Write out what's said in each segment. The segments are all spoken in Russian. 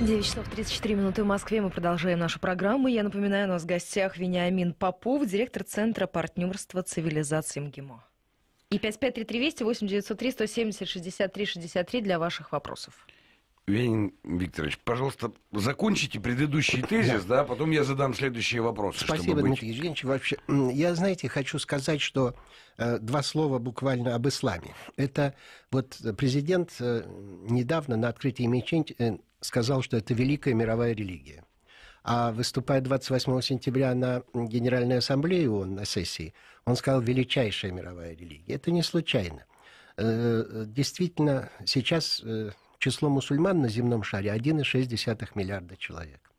9 часов 34 минуты в Москве. Мы продолжаем нашу программу. Я напоминаю, у нас в гостях Вениамин Попов, директор Центра партнерства цивилизации МГИМО. И 5533 208 903 170 63 63 для ваших вопросов. Венин Викторович, пожалуйста, закончите предыдущий тезис, да, да потом я задам следующие вопросы. Спасибо, Дмитрий быть... Евгеньевич. Вообще, я, знаете, хочу сказать, что э, два слова буквально об исламе. Это вот президент э, недавно на открытии мечети э, сказал, что это великая мировая религия. А выступая 28 сентября на Генеральной Ассамблее ООН на сессии, он сказал «величайшая мировая религия». Это не случайно. Э, э, действительно, сейчас э, Число мусульман на земном шаре 1,6 миллиарда человек.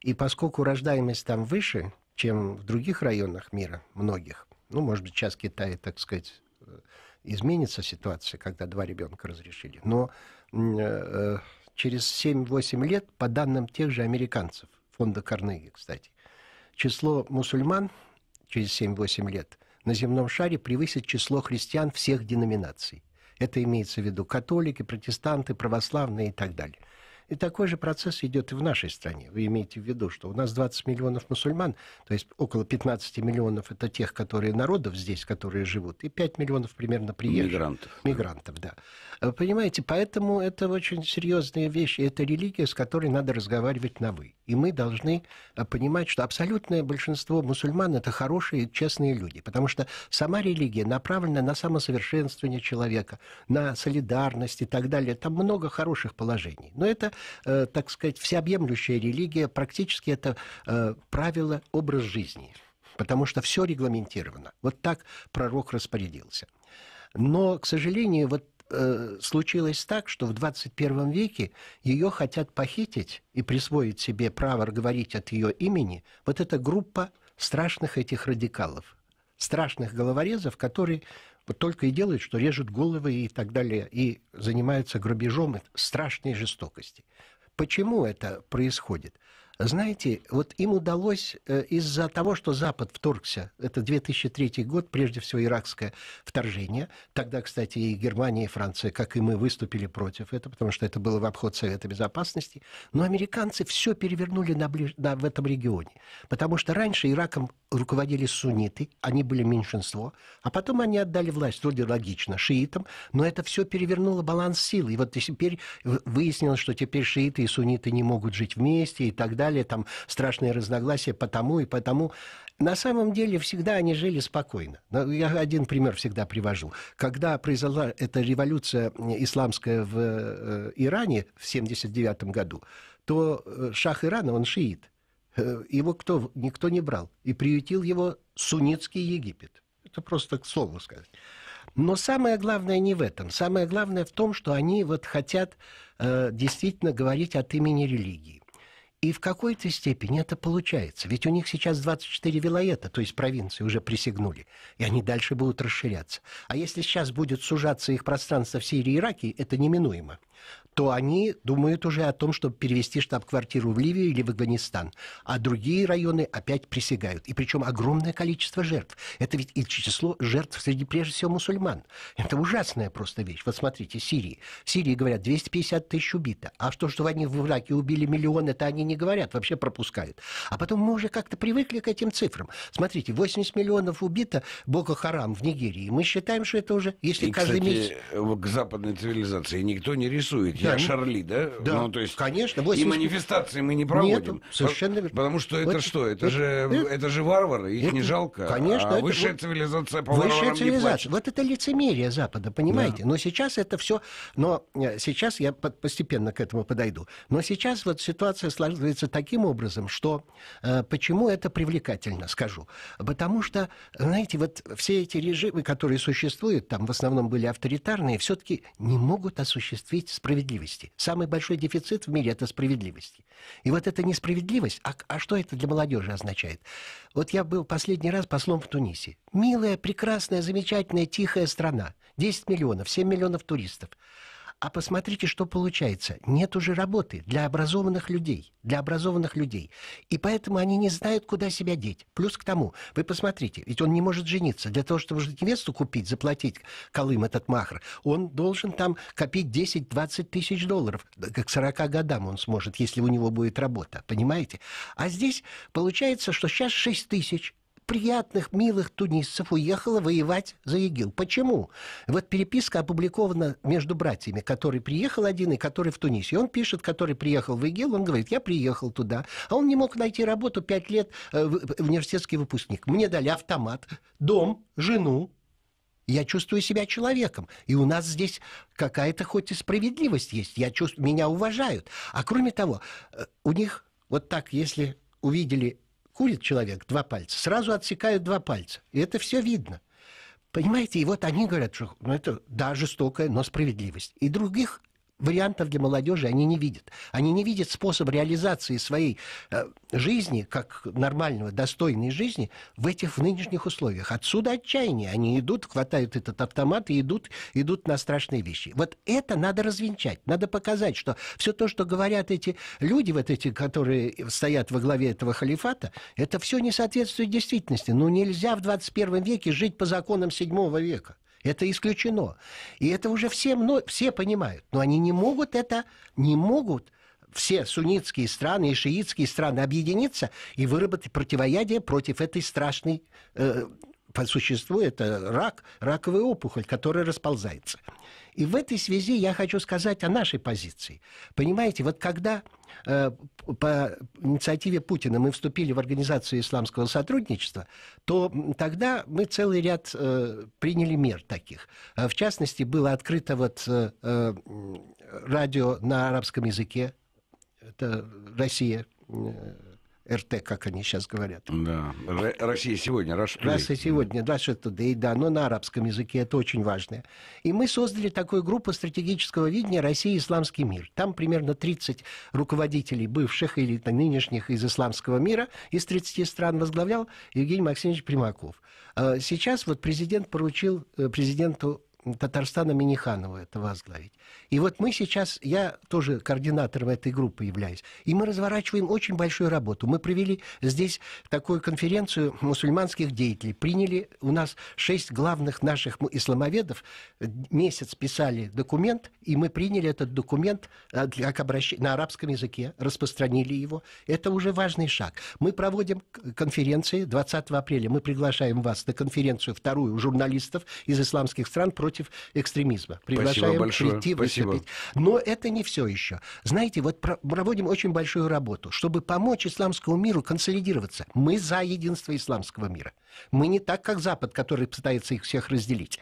И поскольку рождаемость там выше, чем в других районах мира, многих, ну, может быть, сейчас Китай, так сказать, э, изменится ситуация, когда два ребенка разрешили, но э, э, через 7-8 лет, по данным тех же американцев, фонда Карнеги, кстати, число мусульман через 7-8 лет на земном шаре превысит число христиан всех деноминаций – это имеется в виду католики, протестанты, православные и так далее. И такой же процесс идет и в нашей стране. Вы имеете в виду, что у нас 20 миллионов мусульман, то есть около 15 миллионов это тех, которые народов здесь, которые живут, и 5 миллионов примерно приезжих. Мигрантов. Мигрантов, да. Вы э, понимаете, поэтому это очень серьезные вещи, это религия, с которой надо разговаривать на «вы». И мы должны э, понимать, что абсолютное большинство мусульман – это хорошие, честные люди. Потому что сама религия направлена на самосовершенствование человека, на солидарность и так далее. Там много хороших положений. Но это, э, так сказать, всеобъемлющая религия. Практически это э, правило, образ жизни. Потому что все регламентировано. Вот так пророк распорядился. Но, к сожалению, вот Э, случилось так, что в 21 веке ее хотят похитить и присвоить себе право говорить от ее имени вот эта группа страшных этих радикалов, страшных головорезов, которые вот только и делают, что режут головы и так далее, и занимаются грабежом страшной жестокости. Почему это происходит? Знаете, вот им удалось э, из-за того, что Запад вторгся, это 2003 год, прежде всего иракское вторжение, тогда, кстати, и Германия, и Франция, как и мы, выступили против этого, потому что это было в обход Совета Безопасности, но американцы все перевернули на ближ... на... в этом регионе, потому что раньше Ираком руководили сунниты, они были меньшинство, а потом они отдали власть, вроде логично, шиитам, но это все перевернуло баланс сил, и вот теперь выяснилось, что теперь шииты и сунниты не могут жить вместе и так далее, далее, там страшные разногласия по тому и потому. На самом деле всегда они жили спокойно. Я один пример всегда привожу. Когда произошла эта революция э, исламская в э, Иране в 1979 году, то э, шах Ирана, он шиит. Его кто, никто не брал. И приютил его суннитский Египет. Это просто к слову сказать. Но самое главное не в этом. Самое главное в том, что они вот хотят э, действительно говорить от имени религии. И в какой-то степени это получается. Ведь у них сейчас 24 вилоета, то есть провинции, уже присягнули. И они дальше будут расширяться. А если сейчас будет сужаться их пространство в Сирии и Ираке, это неминуемо то они думают уже о том, чтобы перевести штаб-квартиру в Ливию или в Афганистан. А другие районы опять присягают. И причем огромное количество жертв. Это ведь и число жертв среди, прежде всего, мусульман. Это ужасная просто вещь. Вот смотрите, Сирии. В Сирии, говорят, 250 тысяч убито. А что, что они в Ираке убили миллион, это они не говорят, вообще пропускают. А потом мы уже как-то привыкли к этим цифрам. Смотрите, 80 миллионов убито Боко-Харам в Нигерии. Мы считаем, что это уже, если и, каждый кстати, месяц... к западной цивилизации никто не рисует я да, Шарли, да? Да, ну, то есть конечно. 80... И манифестации мы не проводим. Нет, совершенно верно. Потому что это, это что? Это, это, же, это же варвары, их это, не жалко. Конечно. А высшая это, цивилизация по Высшая цивилизация. Вот это лицемерие Запада, понимаете? Да. Но сейчас это все... Но э, сейчас я постепенно к этому подойду. Но сейчас вот ситуация складывается таким образом, что... Э, почему это привлекательно, скажу? Потому что, знаете, вот все эти режимы, которые существуют, там в основном были авторитарные, все-таки не могут осуществить справедливость справедливости. Самый большой дефицит в мире – это справедливости. И вот эта несправедливость, а, а что это для молодежи означает? Вот я был последний раз послом в Тунисе. Милая, прекрасная, замечательная, тихая страна. 10 миллионов, 7 миллионов туристов. А посмотрите, что получается. Нет уже работы для образованных людей. Для образованных людей. И поэтому они не знают, куда себя деть. Плюс к тому, вы посмотрите, ведь он не может жениться. Для того, чтобы невесту купить, заплатить Колым этот махр, он должен там копить 10-20 тысяч долларов. К 40 годам он сможет, если у него будет работа. Понимаете? А здесь получается, что сейчас 6 тысяч приятных, милых тунисцев уехало воевать за ИГИЛ. Почему? Вот переписка опубликована между братьями, который приехал один и который в Тунисе. Он пишет, который приехал в ИГИЛ, он говорит, я приехал туда, а он не мог найти работу пять лет, э, в университетский выпускник. Мне дали автомат, дом, жену, я чувствую себя человеком. И у нас здесь какая-то хоть и справедливость есть. Я чувствую, меня уважают. А кроме того, э, у них вот так, если увидели Курит человек два пальца, сразу отсекают два пальца. И это все видно. Понимаете, и вот они говорят, что ну, это, да, жестокая, но справедливость. И других вариантов для молодежи они не видят. Они не видят способ реализации своей э, жизни, как нормального, достойной жизни, в этих в нынешних условиях. Отсюда отчаяние. Они идут, хватают этот автомат и идут, идут на страшные вещи. Вот это надо развенчать. Надо показать, что все то, что говорят эти люди, вот эти, которые стоят во главе этого халифата, это все не соответствует действительности. Ну, нельзя в 21 веке жить по законам 7 века. Это исключено. И это уже все, но, все понимают. Но они не могут это, не могут все суннитские страны и шиитские страны объединиться и выработать противоядие против этой страшной, э, по существу это рак, раковая опухоль, которая расползается. И в этой связи я хочу сказать о нашей позиции. Понимаете, вот когда э, по инициативе Путина мы вступили в Организацию исламского сотрудничества, то тогда мы целый ряд э, приняли мер таких. Э, в частности, было открыто вот э, э, радио на арабском языке, это Россия э, РТ, как они сейчас говорят. Да. Россия сегодня, Russia Россия сегодня, да Russia Today, да, но на арабском языке это очень важно. И мы создали такую группу стратегического видения «Россия и исламский мир». Там примерно 30 руководителей бывших или нынешних из исламского мира из 30 стран возглавлял Евгений Максимович Примаков. А сейчас вот президент поручил э, президенту Татарстана Миниханова это возглавить. И вот мы сейчас, я тоже координатором этой группы являюсь, и мы разворачиваем очень большую работу. Мы провели здесь такую конференцию мусульманских деятелей. Приняли у нас шесть главных наших исламоведов. Месяц писали документ, и мы приняли этот документ как обращ... на арабском языке, распространили его. Это уже важный шаг. Мы проводим конференции 20 апреля. Мы приглашаем вас на конференцию вторую журналистов из исламских стран против против экстремизма. Приглашаем большое. прийти Спасибо. выступить. Но это не все еще. Знаете, вот проводим очень большую работу, чтобы помочь исламскому миру консолидироваться. Мы за единство исламского мира. Мы не так, как Запад, который пытается их всех разделить.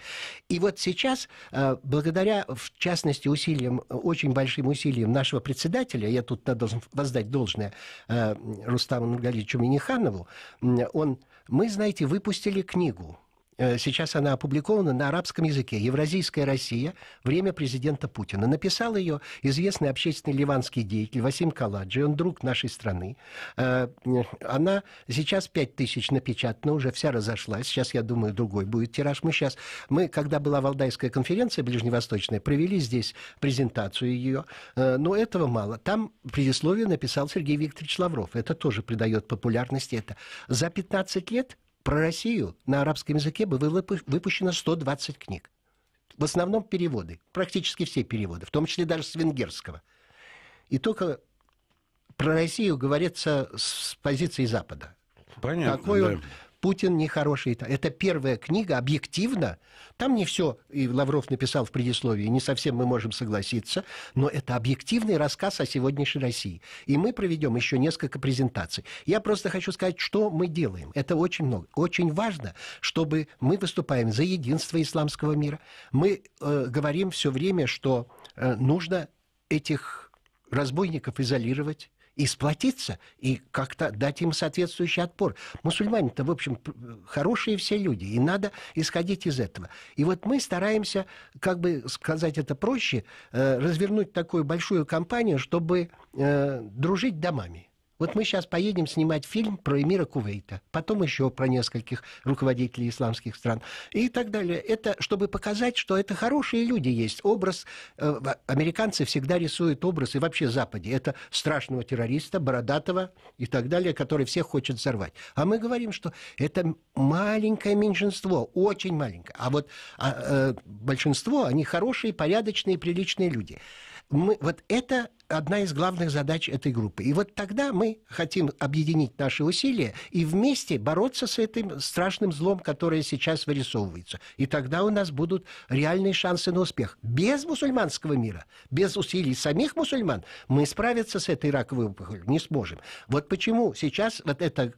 И вот сейчас, э, благодаря, в частности, усилиям, очень большим усилиям нашего председателя, я тут должен воздать должное э, Рустаму Нургаличу Миниханову, он, мы, знаете, выпустили книгу Э, сейчас она опубликована на арабском языке. «Евразийская Россия. Время президента Путина». Написал ее известный общественный ливанский деятель Васим Каладжи. Он друг нашей страны. Э, э, она сейчас 5 тысяч напечатана, уже вся разошлась. Сейчас, я думаю, другой будет тираж. Мы сейчас, мы, когда была Валдайская конференция ближневосточная, провели здесь презентацию ее. Но этого мало. Там предисловие написал Сергей Викторович Лавров. Это тоже придает популярности это. За 15 лет про Россию на арабском языке было выпущено 120 книг. В основном переводы, практически все переводы, в том числе даже с венгерского. И только про Россию говорится с позиции Запада. Понятно. Какой да. он Путин нехороший. Это первая книга, объективно. Там не все, и Лавров написал в предисловии, не совсем мы можем согласиться, но это объективный рассказ о сегодняшней России. И мы проведем еще несколько презентаций. Я просто хочу сказать, что мы делаем. Это очень много. Очень важно, чтобы мы выступаем за единство исламского мира. Мы э, говорим все время, что э, нужно этих разбойников изолировать, и сплотиться, и как-то дать им соответствующий отпор. Мусульмане-то, в общем, хорошие все люди, и надо исходить из этого. И вот мы стараемся, как бы сказать это проще, э, развернуть такую большую кампанию, чтобы э, дружить домами. Вот мы сейчас поедем снимать фильм про эмира Кувейта, потом еще про нескольких руководителей исламских стран и так далее. Это чтобы показать, что это хорошие люди есть. Образ, э, американцы всегда рисуют образ, и вообще Западе, это страшного террориста, бородатого и так далее, который всех хочет взорвать. А мы говорим, что это маленькое меньшинство, очень маленькое. А вот а, э, большинство, они хорошие, порядочные, приличные люди. Мы, вот это одна из главных задач этой группы. И вот тогда мы хотим объединить наши усилия и вместе бороться с этим страшным злом, которое сейчас вырисовывается. И тогда у нас будут реальные шансы на успех. Без мусульманского мира, без усилий самих мусульман мы справиться с этой раковой опухолью не сможем. Вот почему сейчас вот это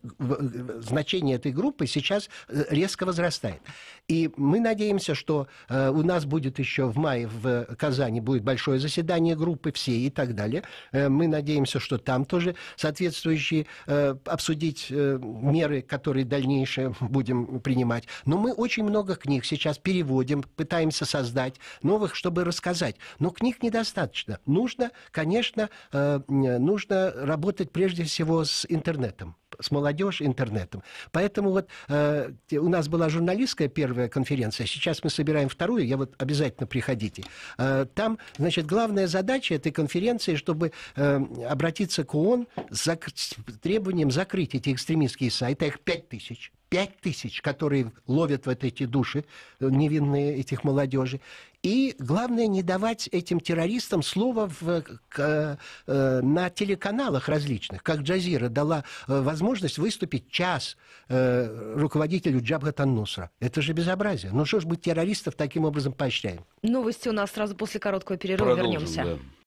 значение этой группы сейчас э, резко возрастает. И мы надеемся, что э, у нас будет еще в мае в Казани будет большое заседание группы всей и так далее далее. Э, мы надеемся, что там тоже соответствующие э, обсудить э, меры, которые дальнейшие будем принимать. Но мы очень много книг сейчас переводим, пытаемся создать новых, чтобы рассказать. Но книг недостаточно. Нужно, конечно, нужно работать прежде всего с интернетом с молодежью, интернетом. Поэтому вот э, у нас была журналистская первая конференция, сейчас мы собираем вторую, я вот обязательно приходите. Э, там, значит, главная задача этой конференции, чтобы э, обратиться к ООН с, зак... с требованием закрыть эти экстремистские сайты, их 5000. тысяч 5 тысяч, которые ловят вот эти души э, невинные этих молодежи. И главное не давать этим террористам слова в, э, к, э, э, на телеканалах различных, как Джазира дала возможность выступить час э, руководителю Джабхат Нусра. Это же безобразие. Ну что ж мы террористов таким образом поощряем? Новости у нас сразу после короткого перерыва Продолжим, вернемся. Да.